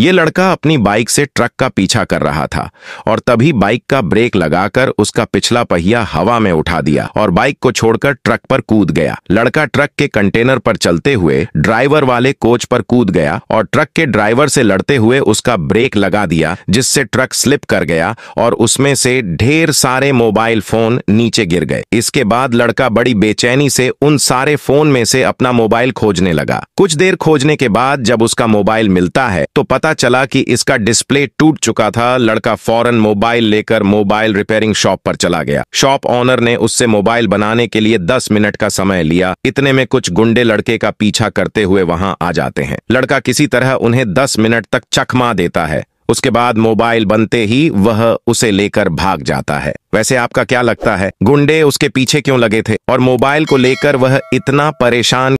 ये लड़का अपनी बाइक से ट्रक का पीछा कर रहा था और तभी बाइक का ब्रेक लगाकर उसका पिछला पहिया हवा में उठा दिया और बाइक को छोड़कर ट्रक पर कूद गया लड़का ट्रक के कंटेनर पर चलते हुए ड्राइवर वाले कोच पर कूद गया और ट्रक के ड्राइवर से लड़ते हुए उसका ब्रेक लगा दिया जिससे ट्रक स्लिप कर गया और उसमें से ढेर सारे मोबाइल फोन नीचे गिर गए इसके बाद लड़का बड़ी बेचैनी से उन सारे फोन में से अपना मोबाइल खोजने लगा कुछ देर खोजने के बाद जब उसका मोबाइल मिलता है तो पता पता चला कि इसका डिस्प्ले टूट चुका था लड़का फौरन मोबाइल लेकर मोबाइल रिपेयरिंग शॉप पर चला गया शॉप ऑनर ने उससे मोबाइल बनाने के लिए 10 मिनट का समय लिया इतने में कुछ गुंडे लड़के का पीछा करते हुए वहां आ जाते हैं लड़का किसी तरह उन्हें दस मिनट तक चकमा देता है उसके बाद मोबाइल बनते ही वह उसे लेकर भाग जाता है वैसे आपका क्या लगता है गुंडे उसके पीछे क्यों लगे थे और मोबाइल को लेकर वह इतना परेशान